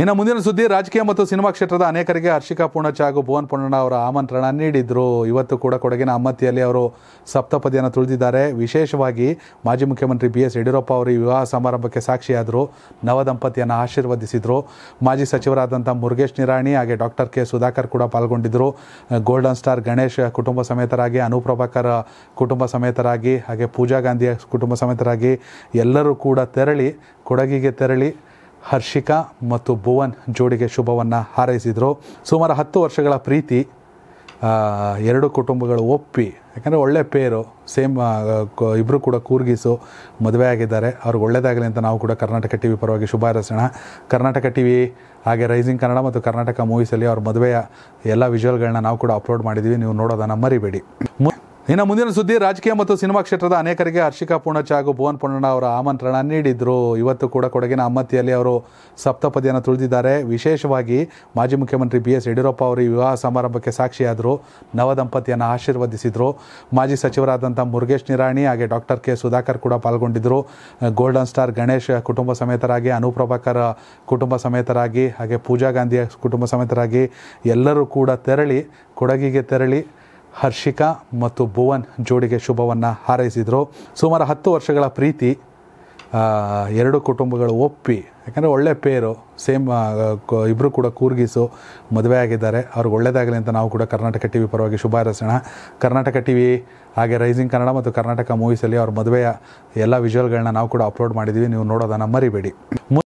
ಇನ್ನು ಮುಂದಿನ ಸುದ್ದಿ ರಾಜಕೀಯ ಮತ್ತು ಸಿನಿಮಾ ಕ್ಷೇತ್ರದ ಅನೇಕರಿಗೆ ಹರ್ಷಿಕಾ ಪೂರ್ಣಚ ಹಾಗೂ ಭುವನ್ ಪೂರ್ಣ ಅವರ ಆಮಂತ್ರಣ ನೀಡಿದ್ರು ಇವತ್ತು ಕೂಡ ಕೊಡಗಿನ ಅಮ್ಮತ್ತಿಯಲ್ಲಿ ಅವರು ಸಪ್ತಪದಿಯನ್ನು ತುಳಿದಿದ್ದಾರೆ ವಿಶೇಷವಾಗಿ ಮಾಜಿ ಮುಖ್ಯಮಂತ್ರಿ ಬಿ ಎಸ್ ಯಡಿಯೂರಪ್ಪ ಅವರು ವಿವಾಹ ಸಮಾರಂಭಕ್ಕೆ ಸಾಕ್ಷಿಯಾದರು ನವದಂಪತಿಯನ್ನು ಆಶೀರ್ವದಿಸಿದರು ಮಾಜಿ ಸಚಿವರಾದಂಥ ಮುರುಗೇಶ್ ನಿರಾಣಿ ಹಾಗೆ ಡಾಕ್ಟರ್ ಕೆ ಸುಧಾಕರ್ ಕೂಡ ಪಾಲ್ಗೊಂಡಿದ್ದರು ಗೋಲ್ಡನ್ ಸ್ಟಾರ್ ಗಣೇಶ್ ಕುಟುಂಬ ಸಮೇತರಾಗಿ ಅನುಪ್ರಭಾಕರ್ ಕುಟುಂಬ ಸಮೇತರಾಗಿ ಹಾಗೆ ಪೂಜಾ ಗಾಂಧಿಯ ಕುಟುಂಬ ಸಮೇತರಾಗಿ ಎಲ್ಲರೂ ಕೂಡ ತೆರಳಿ ಕೊಡಗಿಗೆ ತೆರಳಿ ಹರ್ಷಿಕಾ ಮತ್ತು ಭುವನ್ ಜೋಡಿಗೆ ಶುಭವನ್ನು ಹಾರೈಸಿದರು ಸುಮಾರು ಹತ್ತು ವರ್ಷಗಳ ಪ್ರೀತಿ ಎರಡು ಕುಟುಂಬಗಳು ಒಪ್ಪಿ ಯಾಕಂದರೆ ಒಳ್ಳೆ ಪೇರು ಸೇಮ್ ಇಬ್ಬರು ಕೂಡ ಕೂರ್ಗಿಸು ಮದುವೆ ಆಗಿದ್ದಾರೆ ಅವ್ರಿಗೆ ಒಳ್ಳೆಯದಾಗಲಿ ಅಂತ ನಾವು ಕೂಡ ಕರ್ನಾಟಕ ಟಿ ವಿ ಪರವಾಗಿ ಶುಭ ಹಾರೈಸೋಣ ಕರ್ನಾಟಕ ಟಿ ವಿ ಹಾಗೆ ರೈಸಿಂಗ್ ಕನ್ನಡ ಮತ್ತು ಕರ್ನಾಟಕ ಮೂವೀಸಲ್ಲಿ ಅವ್ರ ಮದುವೆಯ ಎಲ್ಲ ವಿಜುವಲ್ಗಳನ್ನ ನಾವು ಕೂಡ ಅಪ್ಲೋಡ್ ಮಾಡಿದ್ದೀವಿ ನೀವು ನೋಡೋದನ್ನು ಮರಿಬೇಡಿ ಇನ್ನು ಮುಂದಿನ ಸುದ್ದಿ ರಾಜಕೀಯ ಮತ್ತು ಸಿನಿಮಾ ಕ್ಷೇತ್ರದ ಅನೇಕರಿಗೆ ಹರ್ಷಿಕಾ ಪೂರ್ಣಚ ಹಾಗೂ ಭುವನ್ ಪೂರ್ಣ ಅವರ ಆಮಂತ್ರಣ ನೀಡಿದ್ರು ಇವತ್ತು ಕೂಡ ಕೊಡಗಿನ ಅಮ್ಮತ್ತಿಯಲ್ಲಿ ಅವರು ಸಪ್ತಪದಿಯನ್ನು ತುಳಿದಿದ್ದಾರೆ ವಿಶೇಷವಾಗಿ ಮಾಜಿ ಮುಖ್ಯಮಂತ್ರಿ ಬಿ ಎಸ್ ಯಡಿಯೂರಪ್ಪ ಅವರು ವಿವಾಹ ಸಮಾರಂಭಕ್ಕೆ ಸಾಕ್ಷಿಯಾದರು ನವದಂಪತಿಯನ್ನು ಆಶೀರ್ವದಿಸಿದರು ಮಾಜಿ ಸಚಿವರಾದಂಥ ಮುರುಗೇಶ್ ನಿರಾಣಿ ಹಾಗೆ ಡಾಕ್ಟರ್ ಕೆ ಸುಧಾಕರ್ ಕೂಡ ಪಾಲ್ಗೊಂಡಿದ್ದರು ಗೋಲ್ಡನ್ ಸ್ಟಾರ್ ಗಣೇಶ್ ಕುಟುಂಬ ಸಮೇತರಾಗಿ ಅನುಪ್ರಭಾಕರ್ ಕುಟುಂಬ ಸಮೇತರಾಗಿ ಹಾಗೆ ಪೂಜಾ ಗಾಂಧಿಯ ಕುಟುಂಬ ಸಮೇತರಾಗಿ ಎಲ್ಲರೂ ಕೂಡ ತೆರಳಿ ಕೊಡಗಿಗೆ ತೆರಳಿ ಹರ್ಷಿಕಾ ಮತ್ತು ಭುವನ್ ಜೋಡಿಗೆ ಶುಭವನ್ನು ಹಾರೈಸಿದರು ಸುಮಾರು ಹತ್ತು ವರ್ಷಗಳ ಪ್ರೀತಿ ಎರಡು ಕುಟುಂಬಗಳು ಒಪ್ಪಿ ಯಾಕಂದರೆ ಒಳ್ಳೆ ಪೇರು ಸೇಮ್ ಇಬ್ಬರು ಕೂಡ ಕೂರ್ಗಿಸು ಮದುವೆ ಆಗಿದ್ದಾರೆ ಅವ್ರಿಗೆ ಒಳ್ಳೆಯದಾಗಲಿ ಅಂತ ನಾವು ಕೂಡ ಕರ್ನಾಟಕ ಟಿ ವಿ ಪರವಾಗಿ ಶುಭ ಹಾರೈಸೋಣ ಕರ್ನಾಟಕ ಟಿ ವಿ ಹಾಗೆ ರೈಸಿಂಗ್ ಕನ್ನಡ ಮತ್ತು ಕರ್ನಾಟಕ ಮೂವೀಸಲ್ಲಿ ಅವ್ರ ಮದುವೆಯ ಎಲ್ಲ ವಿಜುವಲ್ಗಳನ್ನ ನಾವು ಕೂಡ ಅಪ್ಲೋಡ್ ಮಾಡಿದ್ದೀವಿ ನೀವು ನೋಡೋದನ್ನು ಮರಿಬೇಡಿ